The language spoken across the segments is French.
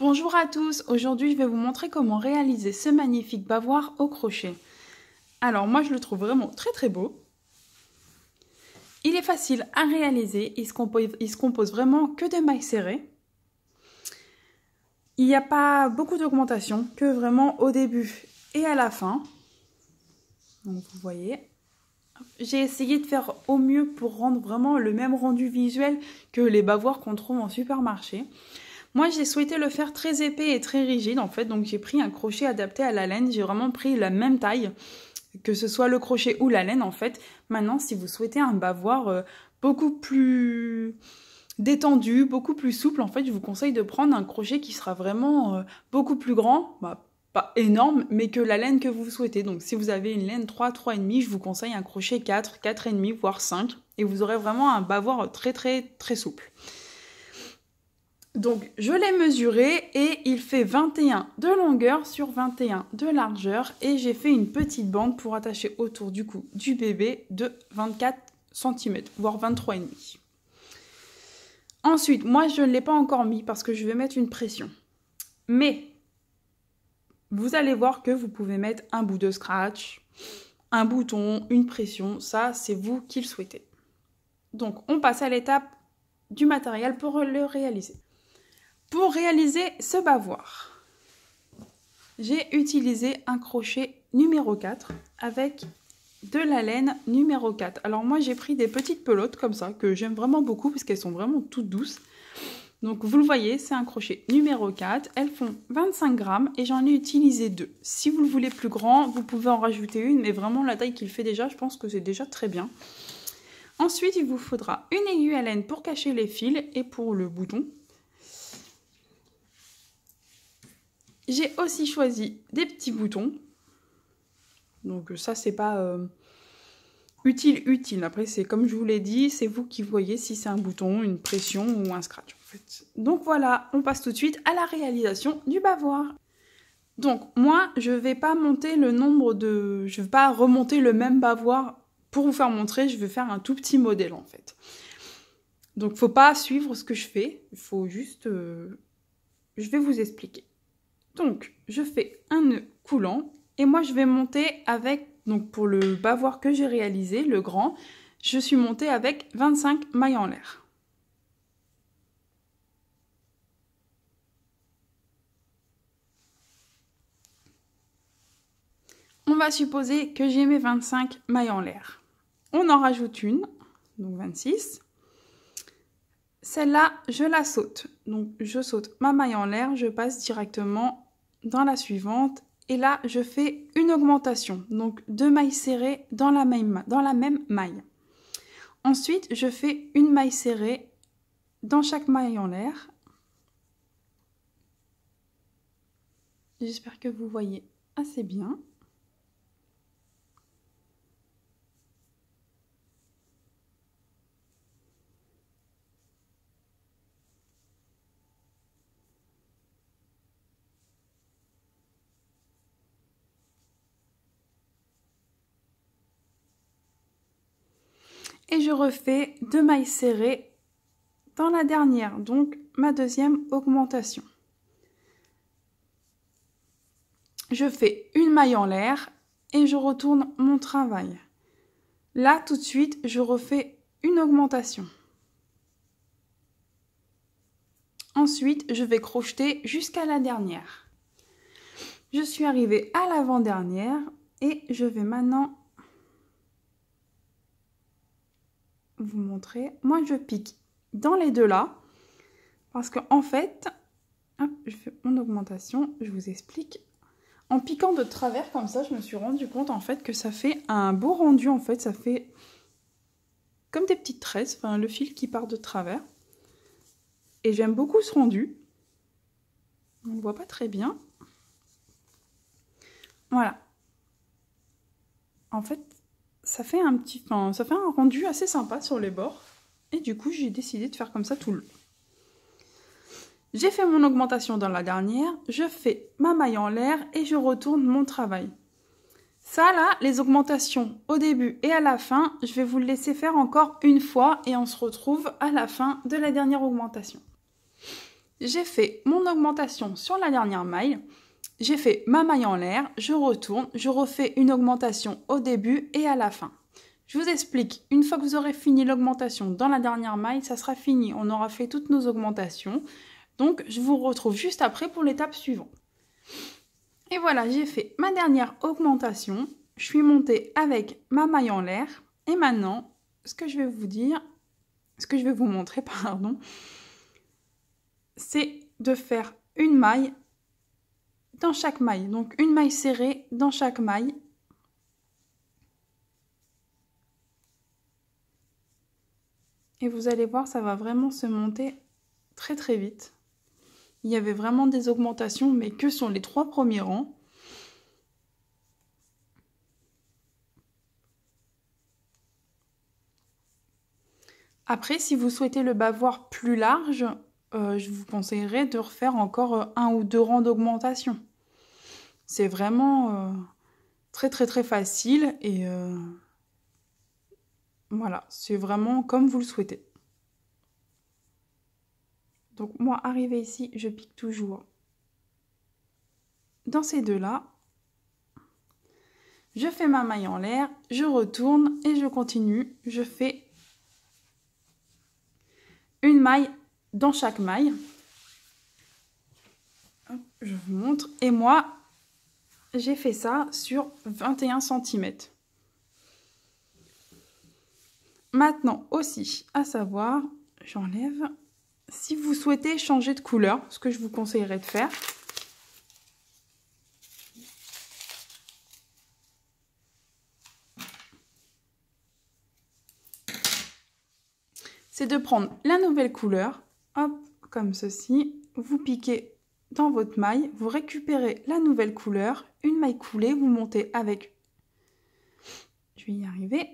Bonjour à tous, aujourd'hui je vais vous montrer comment réaliser ce magnifique bavoir au crochet. Alors moi je le trouve vraiment très très beau. Il est facile à réaliser, il se compose, se vraiment que de mailles serrées. Il n'y a pas beaucoup d'augmentation que vraiment au début et à la fin. Donc vous voyez, j'ai essayé de faire au mieux pour rendre vraiment le même rendu visuel que les bavoirs qu'on trouve en supermarché. Moi, j'ai souhaité le faire très épais et très rigide, en fait, donc j'ai pris un crochet adapté à la laine. J'ai vraiment pris la même taille, que ce soit le crochet ou la laine, en fait. Maintenant, si vous souhaitez un bavoir euh, beaucoup plus détendu, beaucoup plus souple, en fait, je vous conseille de prendre un crochet qui sera vraiment euh, beaucoup plus grand, bah, pas énorme, mais que la laine que vous souhaitez. Donc si vous avez une laine 3, 3,5, je vous conseille un crochet 4, 4,5, voire 5, et vous aurez vraiment un bavoir très très très souple. Donc je l'ai mesuré et il fait 21 de longueur sur 21 de largeur et j'ai fait une petite bande pour attacher autour du cou du bébé de 24 cm, voire 23,5. Ensuite, moi je ne l'ai pas encore mis parce que je vais mettre une pression. Mais vous allez voir que vous pouvez mettre un bout de scratch, un bouton, une pression, ça c'est vous qui le souhaitez. Donc on passe à l'étape du matériel pour le réaliser. Pour réaliser ce bavoir, j'ai utilisé un crochet numéro 4 avec de la laine numéro 4. Alors moi j'ai pris des petites pelotes comme ça que j'aime vraiment beaucoup parce qu'elles sont vraiment toutes douces. Donc vous le voyez, c'est un crochet numéro 4. Elles font 25 grammes et j'en ai utilisé deux. Si vous le voulez plus grand, vous pouvez en rajouter une, mais vraiment la taille qu'il fait déjà, je pense que c'est déjà très bien. Ensuite, il vous faudra une aiguille à laine pour cacher les fils et pour le bouton, J'ai aussi choisi des petits boutons. Donc ça, c'est pas euh, utile, utile. Après, c'est comme je vous l'ai dit, c'est vous qui voyez si c'est un bouton, une pression ou un scratch Donc voilà, on passe tout de suite à la réalisation du bavoir. Donc moi, je vais pas monter le nombre de... Je vais pas remonter le même bavoir pour vous faire montrer, je vais faire un tout petit modèle en fait. Donc faut pas suivre ce que je fais, il faut juste... Euh, je vais vous expliquer. Donc, je fais un nœud coulant et moi, je vais monter avec, donc pour le bavoir que j'ai réalisé, le grand, je suis montée avec 25 mailles en l'air. On va supposer que j'ai mes 25 mailles en l'air. On en rajoute une, donc 26. Celle-là, je la saute. Donc je saute ma maille en l'air, je passe directement dans la suivante et là je fais une augmentation, donc deux mailles serrées dans la même, dans la même maille. Ensuite je fais une maille serrée dans chaque maille en l'air. J'espère que vous voyez assez bien. refais deux mailles serrées dans la dernière, donc ma deuxième augmentation. Je fais une maille en l'air et je retourne mon travail. Là, tout de suite, je refais une augmentation. Ensuite, je vais crocheter jusqu'à la dernière. Je suis arrivée à l'avant-dernière et je vais maintenant montrer. Moi, je pique dans les deux là, parce que en fait, je fais mon augmentation, je vous explique. En piquant de travers comme ça, je me suis rendu compte en fait que ça fait un beau rendu, en fait, ça fait comme des petites tresses, enfin le fil qui part de travers. Et j'aime beaucoup ce rendu. On le voit pas très bien. Voilà. En fait, ça fait un petit, ça fait un rendu assez sympa sur les bords. Et du coup, j'ai décidé de faire comme ça tout le long. J'ai fait mon augmentation dans la dernière, je fais ma maille en l'air et je retourne mon travail. Ça là, les augmentations au début et à la fin, je vais vous le laisser faire encore une fois et on se retrouve à la fin de la dernière augmentation. J'ai fait mon augmentation sur la dernière maille, j'ai fait ma maille en l'air, je retourne, je refais une augmentation au début et à la fin. Je vous explique, une fois que vous aurez fini l'augmentation dans la dernière maille, ça sera fini, on aura fait toutes nos augmentations. Donc je vous retrouve juste après pour l'étape suivante. Et voilà, j'ai fait ma dernière augmentation, je suis montée avec ma maille en l'air et maintenant, ce que je vais vous dire, ce que je vais vous montrer, pardon, c'est de faire une maille dans chaque maille. Donc une maille serrée dans chaque maille. Et vous allez voir, ça va vraiment se monter très très vite. Il y avait vraiment des augmentations, mais que sont les trois premiers rangs. Après, si vous souhaitez le bavoir plus large, euh, je vous conseillerais de refaire encore euh, un ou deux rangs d'augmentation. C'est vraiment euh, très très très facile et voilà, c'est vraiment comme vous le souhaitez. Donc moi, arrivé ici, je pique toujours dans ces deux-là. Je fais ma maille en l'air, je retourne et je continue. Je fais une maille dans chaque maille. je vous montre. Et moi, j'ai fait ça sur 21 cm. Maintenant aussi, à savoir, j'enlève. Si vous souhaitez changer de couleur, ce que je vous conseillerais de faire, c'est de prendre la nouvelle couleur hop, comme ceci, vous piquez dans votre maille, vous récupérez la nouvelle couleur, une maille coulée, vous montez avec, je vais y arriver,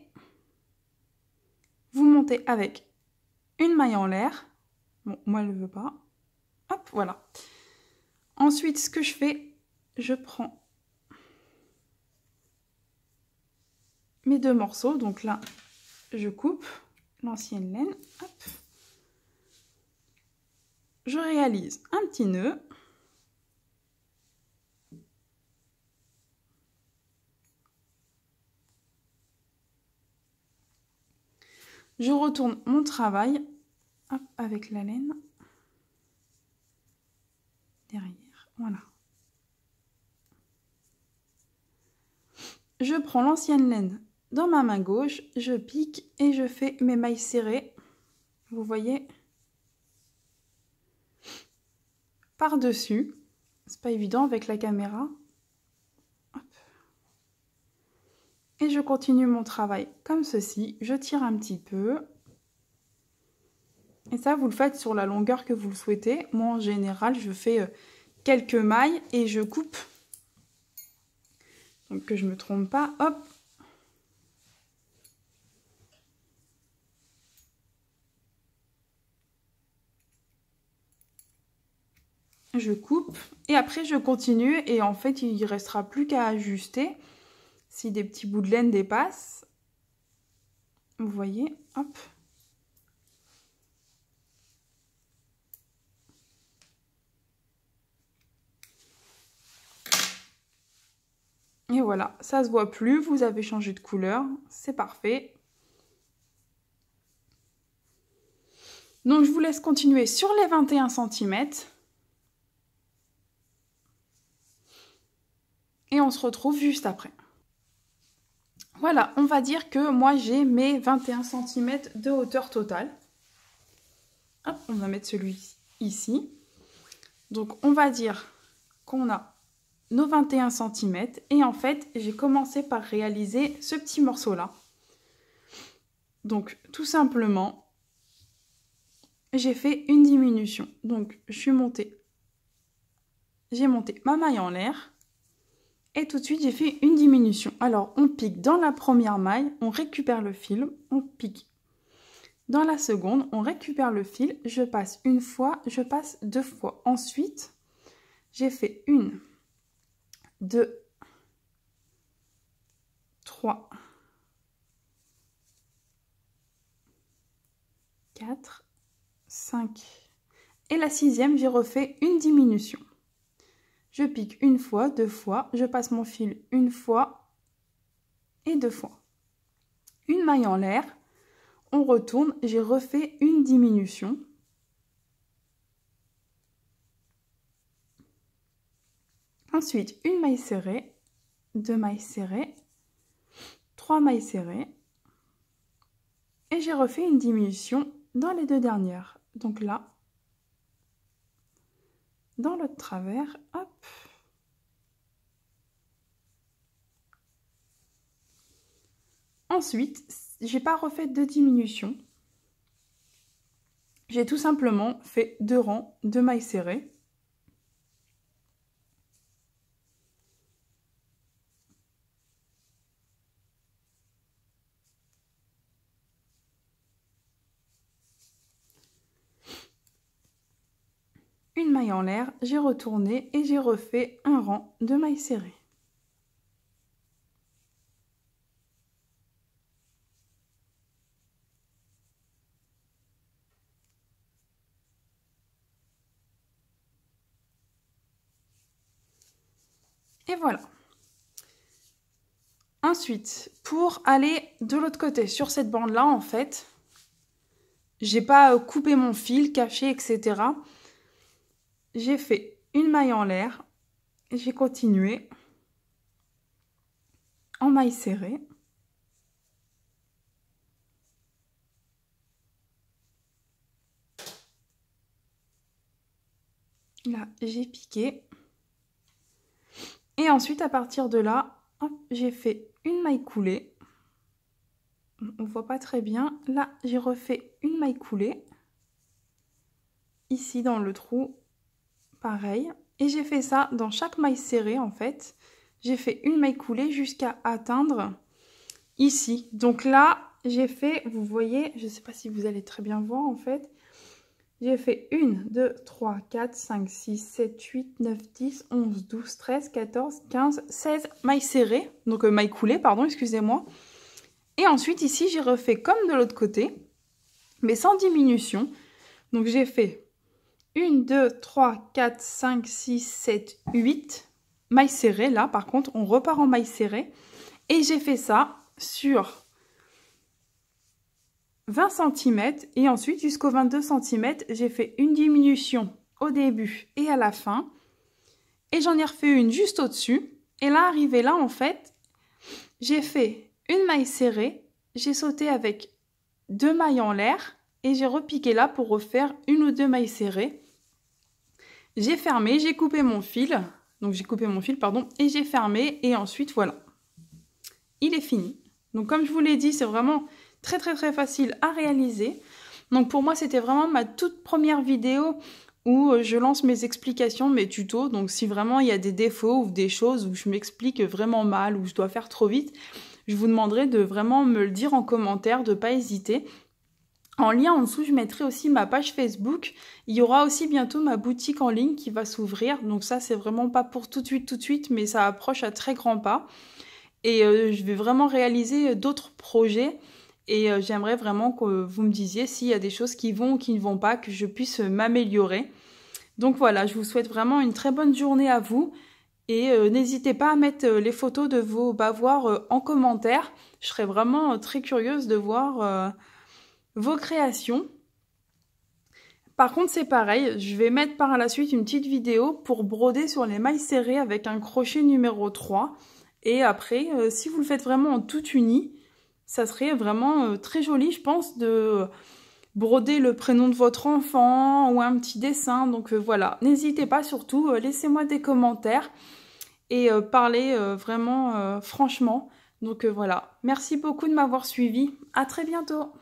vous montez avec une maille en l'air, bon, moi je ne veux pas, hop, voilà. Ensuite, ce que je fais, je prends mes deux morceaux, donc là, je coupe l'ancienne laine, hop, je réalise un petit nœud. Je retourne mon travail avec la laine derrière. Voilà. Je prends l'ancienne laine dans ma main gauche, je pique et je fais mes mailles serrées. Vous voyez par-dessus. C'est pas évident avec la caméra. Et je continue mon travail comme ceci. Je tire un petit peu. Et ça, vous le faites sur la longueur que vous le souhaitez. Moi, en général, je fais euh, quelques mailles et je coupe. Donc que je me trompe pas. Hop, je coupe et après je continue et en fait il restera plus qu'à ajuster si des petits bouts de laine dépassent. Vous voyez, hop. Et voilà, ça se voit plus, vous avez changé de couleur, c'est parfait. Donc je vous laisse continuer sur les 21 cm. et on se retrouve juste après. Voilà, on va dire que moi j'ai mes 21 cm de hauteur totale. on va mettre celui ici. Donc on va dire qu'on a nos 21 cm et en fait j'ai commencé par réaliser ce petit morceau là. Donc tout simplement j'ai fait une diminution. Donc je suis montée, j'ai monté ma maille en l'air et tout de suite, j'ai fait une diminution. Alors, on pique dans la première maille, on récupère le fil, on pique. Dans la seconde, on récupère le fil, je passe une fois, je passe deux fois. Ensuite, j'ai fait une, deux, trois, quatre, cinq. Et la sixième, j'ai refait une diminution. Je pique une fois, deux fois, je passe mon fil une fois et deux fois. Une maille en l'air, on retourne, j'ai refait une diminution. Ensuite, une maille serrée, deux mailles serrées, trois mailles serrées. Et j'ai refait une diminution dans les deux dernières. Donc là, dans l'autre travers, hop. Ensuite, j'ai pas refait de diminution. J'ai tout simplement fait deux rangs de mailles serrées. maille en l'air, j'ai retourné et j'ai refait un rang de mailles serrées. Et voilà. Ensuite, pour aller de l'autre côté, sur cette bande-là, en fait, j'ai pas euh, coupé mon fil, caché, etc j'ai fait une maille en l'air, j'ai continué en maille serrée. Là, j'ai piqué. Et ensuite, à partir de là, j'ai fait une maille coulée. On voit pas très bien. Là, j'ai refait une maille coulée. Ici, dans le trou, pareil. Et j'ai fait ça dans chaque maille serrée en fait. J'ai fait une maille coulée jusqu'à atteindre ici. Donc là, j'ai fait, vous voyez, je ne sais pas si vous allez très bien voir en fait. J'ai fait 1, 2, 3, 4, 5, 6, 7, 8, 9, 10, 11, 12, 13, 14, 15, 16 mailles serrées. Donc euh, mailles coulées, pardon, excusez-moi. Et ensuite ici, j'ai refait comme de l'autre côté, mais sans diminution. Donc j'ai fait 1, 2, 3, 4, 5, 6, 7, 8 mailles serrées. Là, par contre, on repart en mailles serrées. Et j'ai fait ça sur 20 cm. Et ensuite, jusqu'au 22 cm, j'ai fait une diminution au début et à la fin. Et j'en ai refait une juste au-dessus. Et là, arrivé là, en fait, j'ai fait une maille serrée. J'ai sauté avec deux mailles en l'air. Et j'ai repiqué là pour refaire une ou deux mailles serrées. J'ai fermé, j'ai coupé mon fil, donc j'ai coupé mon fil, pardon, et j'ai fermé, et ensuite voilà. Il est fini. Donc comme je vous l'ai dit, c'est vraiment très très très facile à réaliser. Donc pour moi, c'était vraiment ma toute première vidéo où euh, je lance mes explications, mes tutos. Donc si vraiment il y a des défauts ou des choses où je m'explique vraiment mal, ou je dois faire trop vite, je vous demanderai de vraiment me le dire en commentaire, de ne pas hésiter. En lien en dessous, je mettrai aussi ma page Facebook. Il y aura aussi bientôt ma boutique en ligne qui va s'ouvrir. Donc ça, c'est vraiment pas pour tout de suite, tout de suite, mais ça approche à très grands pas. Et euh, je vais vraiment réaliser euh, d'autres projets. Et euh, j'aimerais vraiment que vous me disiez s'il y a des choses qui vont ou qui ne vont pas, que je puisse m'améliorer. Donc voilà, je vous souhaite vraiment une très bonne journée à vous. Et n'hésitez pas à mettre les photos de vos bavoirs en commentaire. Je serais vraiment très curieuse de voir vos créations. Par contre, c'est pareil, je vais mettre par la suite une petite vidéo pour broder sur les mailles serrées avec un crochet numéro 3. Et après, euh, si vous le faites vraiment en tout uni, ça serait vraiment euh, très joli, je pense, de broder le prénom de votre enfant ou un petit dessin. Donc euh, voilà, n'hésitez pas surtout, laissez-moi des commentaires et parlez vraiment franchement. Donc voilà, merci beaucoup de m'avoir suivi. À très bientôt